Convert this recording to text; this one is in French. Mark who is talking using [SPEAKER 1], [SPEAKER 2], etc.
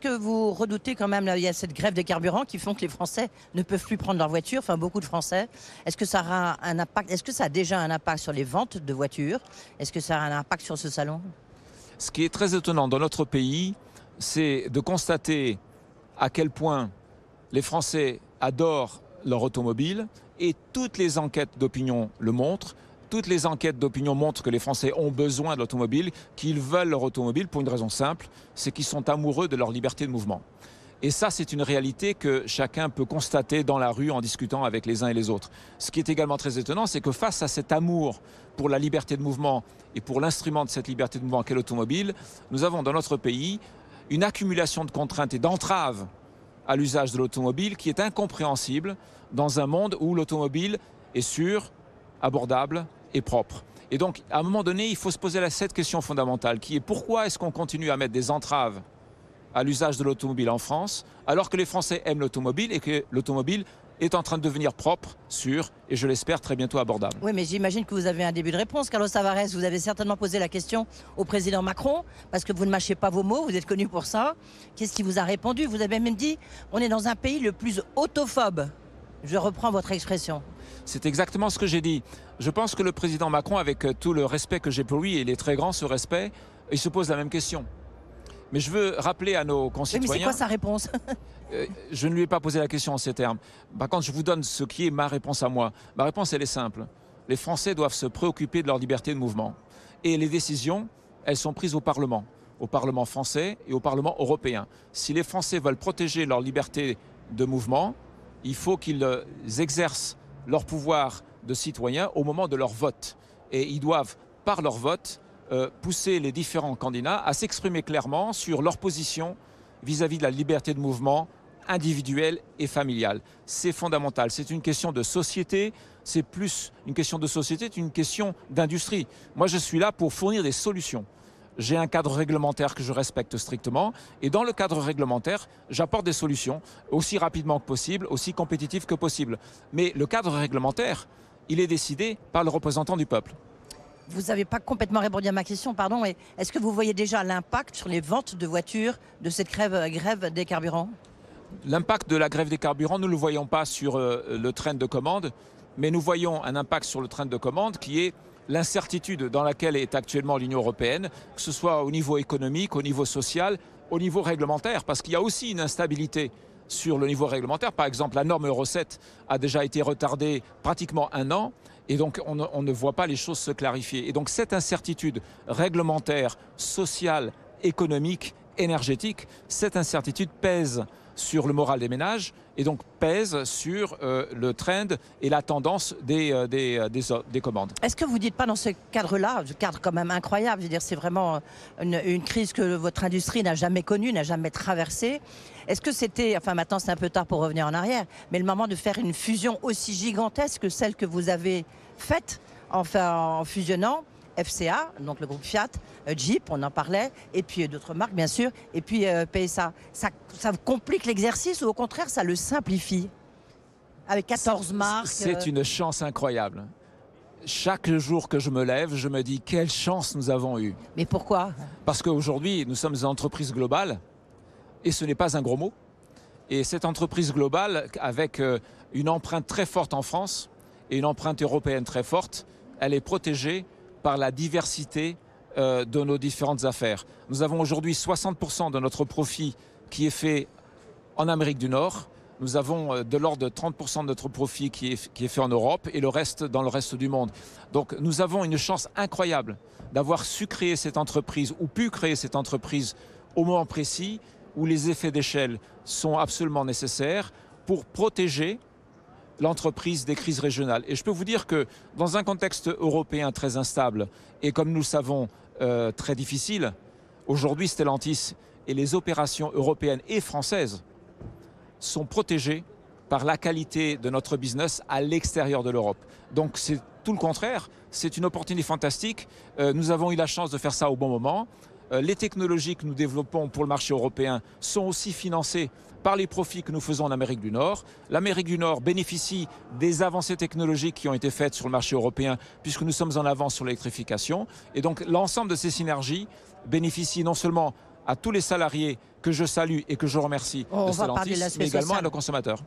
[SPEAKER 1] que vous redoutez quand même, il y a cette grève des carburants qui font que les Français ne peuvent plus prendre leur voiture, enfin beaucoup de Français. Est-ce que ça aura un impact Est-ce que ça a déjà un impact sur les ventes de voitures Est-ce que ça a un impact sur ce salon
[SPEAKER 2] Ce qui est très étonnant dans notre pays, c'est de constater à quel point les Français adorent leur automobile et toutes les enquêtes d'opinion le montrent. Toutes les enquêtes d'opinion montrent que les Français ont besoin de l'automobile, qu'ils veulent leur automobile pour une raison simple, c'est qu'ils sont amoureux de leur liberté de mouvement. Et ça, c'est une réalité que chacun peut constater dans la rue en discutant avec les uns et les autres. Ce qui est également très étonnant, c'est que face à cet amour pour la liberté de mouvement et pour l'instrument de cette liberté de mouvement qu'est l'automobile, nous avons dans notre pays une accumulation de contraintes et d'entraves à l'usage de l'automobile qui est incompréhensible dans un monde où l'automobile est sûr, abordable, et propre. Et donc, à un moment donné, il faut se poser la, cette question fondamentale qui est pourquoi est-ce qu'on continue à mettre des entraves à l'usage de l'automobile en France, alors que les Français aiment l'automobile et que l'automobile est en train de devenir propre, sûr et je l'espère très bientôt abordable.
[SPEAKER 1] Oui, mais j'imagine que vous avez un début de réponse. Carlos Tavares, vous avez certainement posé la question au président Macron, parce que vous ne mâchez pas vos mots, vous êtes connu pour ça. Qu'est-ce qui vous a répondu Vous avez même dit on est dans un pays le plus autophobe je reprends votre expression.
[SPEAKER 2] C'est exactement ce que j'ai dit. Je pense que le président Macron, avec euh, tout le respect que j'ai pour lui, et il est très grand ce respect, il se pose la même question. Mais je veux rappeler à nos concitoyens. mais c'est quoi sa
[SPEAKER 1] réponse
[SPEAKER 2] euh, Je ne lui ai pas posé la question en ces termes. Par contre, je vous donne ce qui est ma réponse à moi. Ma réponse, elle est simple. Les Français doivent se préoccuper de leur liberté de mouvement. Et les décisions, elles sont prises au Parlement, au Parlement français et au Parlement européen. Si les Français veulent protéger leur liberté de mouvement, il faut qu'ils euh, exercent leur pouvoir de citoyen au moment de leur vote. Et ils doivent, par leur vote, euh, pousser les différents candidats à s'exprimer clairement sur leur position vis-à-vis -vis de la liberté de mouvement individuelle et familiale. C'est fondamental. C'est une question de société. C'est plus une question de société, c'est une question d'industrie. Moi, je suis là pour fournir des solutions j'ai un cadre réglementaire que je respecte strictement, et dans le cadre réglementaire, j'apporte des solutions aussi rapidement que possible, aussi compétitives que possible. Mais le cadre réglementaire, il est décidé par le représentant du peuple.
[SPEAKER 1] Vous n'avez pas complètement répondu à ma question, pardon. Est-ce que vous voyez déjà l'impact sur les ventes de voitures de cette grève, grève des carburants
[SPEAKER 2] L'impact de la grève des carburants, nous ne le voyons pas sur euh, le train de commande, mais nous voyons un impact sur le train de commande qui est l'incertitude dans laquelle est actuellement l'Union européenne, que ce soit au niveau économique, au niveau social, au niveau réglementaire, parce qu'il y a aussi une instabilité sur le niveau réglementaire. Par exemple, la norme Euro 7 a déjà été retardée pratiquement un an. Et donc, on, on ne voit pas les choses se clarifier. Et donc, cette incertitude réglementaire, sociale, économique énergétique, cette incertitude pèse sur le moral des ménages et donc pèse sur euh, le trend et la tendance des, euh, euh, des, commandes.
[SPEAKER 1] Est-ce que vous ne dites pas dans ce cadre-là, un cadre quand même incroyable, dire c'est vraiment une, crise que votre industrie n'a jamais connue, n'a jamais traversée, est-ce que c'était, enfin maintenant c'est un peu tard pour revenir en arrière, mais le moment de faire une fusion aussi gigantesque que celle que vous avez faite en fusionnant FCA, donc le groupe Fiat, euh, Jeep, on en parlait, et puis euh, d'autres marques bien sûr, et puis euh, PSA. Ça, complique l'exercice ou au contraire ça le simplifie Avec 14 marques. C'est une
[SPEAKER 2] chance incroyable chaque jour que je me lève, je me dis quelle chance nous avons eue. Mais pourquoi Parce qu'aujourd'hui, nous sommes une entreprise globale, et ce n'est pas un gros mot. Et cette entreprise globale, avec une empreinte très forte en France et une empreinte européenne très forte, elle est protégée par la diversité euh, de nos différentes affaires. Nous avons aujourd'hui 60% de notre profit qui est fait en Amérique du Nord. Nous avons euh, de l'ordre de 30% de notre profit qui qui est, fait en Europe et le reste dans le reste du monde. Donc nous avons une chance incroyable d'avoir su créer cette entreprise ou pu créer cette entreprise au moment précis où les effets d'échelle sont absolument nécessaires pour protéger l'entreprise des crises régionales. Et je peux vous dire que dans un contexte européen très instable et comme nous le savons euh, très difficile, aujourd'hui Stellantis et les opérations européennes et françaises sont protégées par la qualité de notre business à l'extérieur de l'Europe. Donc c'est tout le contraire, c'est une opportunité fantastique. Euh, nous avons eu la chance de faire ça au bon moment. Euh, les technologies que nous développons pour le marché européen sont aussi financées par les profits que nous faisons en Amérique du Nord. L'Amérique du Nord bénéficie des avancées technologiques qui ont été faites sur le marché européen puisque nous sommes en avance sur l'électrification. Et donc l'ensemble de ces synergies bénéficie non seulement à tous les salariés que je salue et que je remercie oh, mais également à nos consommateurs.